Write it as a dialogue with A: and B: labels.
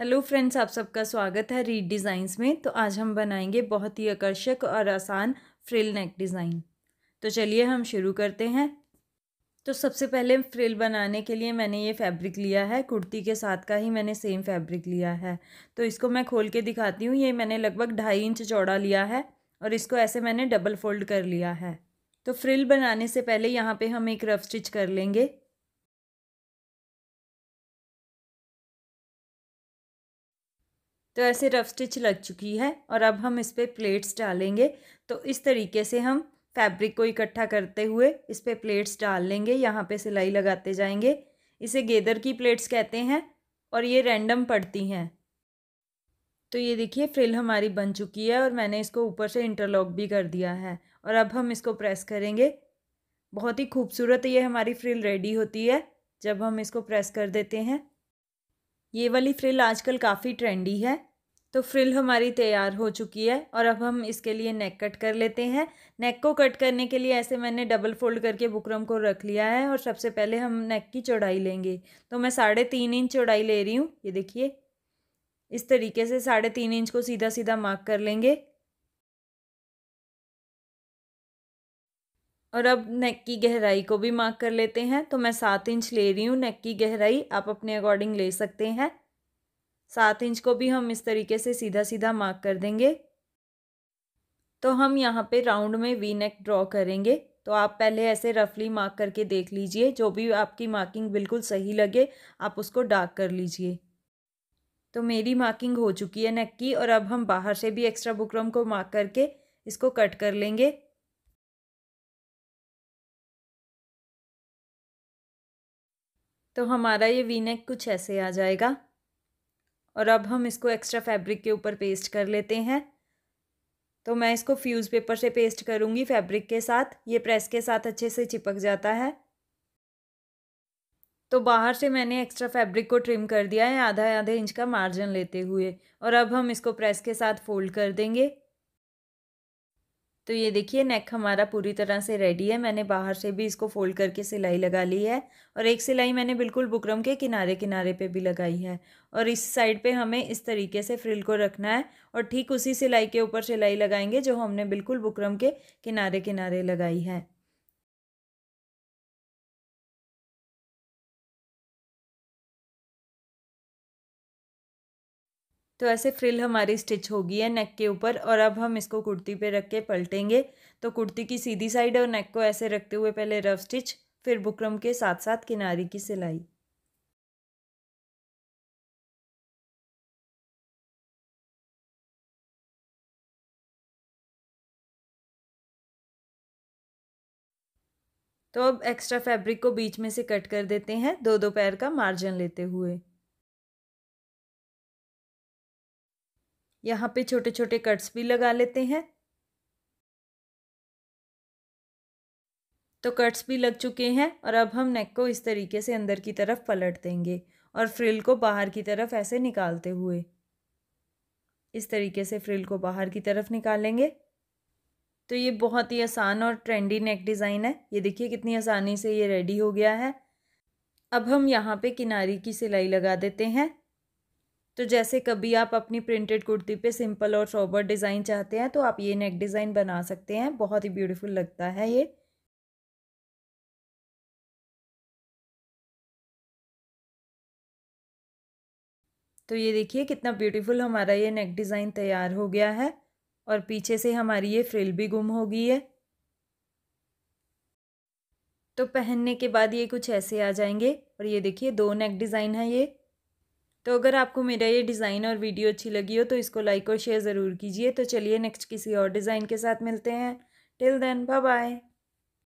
A: hello friends आप सबका स्वागत है रीड डिज़ाइंस में तो आज हम बनाएंगे बहुत ही आकर्षक और आसान फ्रिल नेक डिज़ाइन तो चलिए हम शुरू करते हैं तो सबसे पहले फ्रिल बनाने के लिए मैंने ये फैब्रिक लिया है कुर्ती के साथ का ही मैंने सेम फैब्रिक लिया है तो इसको मैं खोल के दिखाती हूँ ये मैंने लगभग ढाई इंच चौड़ा लिया है और इसको ऐसे मैंने डबल फोल्ड कर लिया है तो फ्रिल बनाने से पहले यहाँ पर हम एक रफ स्टिच कर लेंगे तो ऐसे रफ स्टिच लग चुकी है और अब हम इस पर प्लेट्स डालेंगे तो इस तरीके से हम फैब्रिक को इकट्ठा करते हुए इस पर प्लेट्स डाल लेंगे यहाँ पे सिलाई लगाते जाएंगे इसे गेदर की प्लेट्स कहते हैं और ये रैंडम पड़ती हैं तो ये देखिए फ्रिल हमारी बन चुकी है और मैंने इसको ऊपर से इंटरलॉक भी कर दिया है और अब हम इसको प्रेस करेंगे बहुत ही खूबसूरत ये हमारी फ्रिल रेडी होती है जब हम इसको प्रेस कर देते हैं ये वाली फ्रिल आजकल काफ़ी ट्रेंडी है तो फ्रिल हमारी तैयार हो चुकी है और अब हम इसके लिए नेक कट कर लेते हैं नेक को कट करने के लिए ऐसे मैंने डबल फोल्ड करके बुकरम को रख लिया है और सबसे पहले हम नेक की चौड़ाई लेंगे तो मैं साढ़े तीन इंच चौड़ाई ले रही हूँ ये देखिए इस तरीके से साढ़े तीन इंच को सीधा सीधा मार्क कर लेंगे और अब नेक की गहराई को भी मार्क कर लेते हैं तो मैं सात इंच ले रही हूँ नेक की गहराई आप अपने अकॉर्डिंग ले सकते हैं सात इंच को भी हम इस तरीके से सीधा सीधा मार्क कर देंगे तो हम यहाँ पे राउंड में वी नेक ड्रॉ करेंगे तो आप पहले ऐसे रफली मार्क करके देख लीजिए जो भी आपकी मार्किंग बिल्कुल सही लगे आप उसको डार्क कर लीजिए तो मेरी मार्किंग हो चुकी है नेक की और अब हम बाहर से भी एक्स्ट्रा बुकरम को मार्क करके
B: इसको कट कर लेंगे
A: तो हमारा ये वीनेक कुछ ऐसे आ जाएगा और अब हम इसको एक्स्ट्रा फैब्रिक के ऊपर पेस्ट कर लेते हैं तो मैं इसको फ्यूज़ पेपर से पेस्ट करूँगी फैब्रिक के साथ ये प्रेस के साथ अच्छे से चिपक जाता है तो बाहर से मैंने एक्स्ट्रा फैब्रिक को ट्रिम कर दिया है आधा आधे इंच का मार्जिन लेते हुए और अब हम इसको प्रेस के साथ फोल्ड कर देंगे तो ये देखिए नेक हमारा पूरी तरह से रेडी है मैंने बाहर से भी इसको फोल्ड करके सिलाई लगा ली है और एक सिलाई मैंने बिल्कुल बुकरम के किनारे किनारे पे भी लगाई है और इस साइड पे हमें इस तरीके से फ्रिल को रखना है और ठीक उसी सिलाई के ऊपर सिलाई लगाएंगे जो हमने बिल्कुल बुकरम के किनारे किनारे लगाई है तो ऐसे फ्रिल हमारी स्टिच होगी है नेक के ऊपर और अब हम इसको कुर्ती पे रख के पलटेंगे तो कुर्ती की सीधी साइड और नेक को ऐसे रखते हुए पहले रफ स्टिच फिर बुकरम के साथ साथ किनारी की सिलाई
B: तो अब एक्स्ट्रा फैब्रिक को बीच में से कट कर देते हैं दो दो पैर का मार्जिन लेते हुए यहाँ पे छोटे छोटे कट्स भी लगा लेते हैं
A: तो कट्स भी लग चुके हैं और अब हम नेक को इस तरीके से अंदर की तरफ पलट देंगे और फ्रिल को बाहर की तरफ ऐसे निकालते हुए इस तरीके से फ्रिल को बाहर की तरफ निकालेंगे तो ये बहुत ही आसान और ट्रेंडी नेक डिज़ाइन है ये देखिए कितनी आसानी से ये रेडी हो गया है अब हम यहाँ पे किनारी की सिलाई लगा देते हैं तो जैसे कभी आप अपनी प्रिंटेड कुर्ती पे सिंपल और सोबर डिज़ाइन चाहते हैं तो आप ये नेक डिज़ाइन बना सकते हैं बहुत ही ब्यूटीफुल लगता है ये तो ये देखिए कितना ब्यूटीफुल हमारा ये नेक डिज़ाइन तैयार हो गया है और पीछे से हमारी ये फ्रिल भी गुम हो गई है तो पहनने के बाद ये कुछ ऐसे आ जाएंगे और ये देखिए दो नेक डिज़ाइन है ये तो अगर आपको मेरा ये डिज़ाइन और वीडियो अच्छी लगी हो तो इसको लाइक और शेयर ज़रूर कीजिए तो चलिए नेक्स्ट किसी और डिज़ाइन के साथ मिलते हैं टिल देन बाय बाय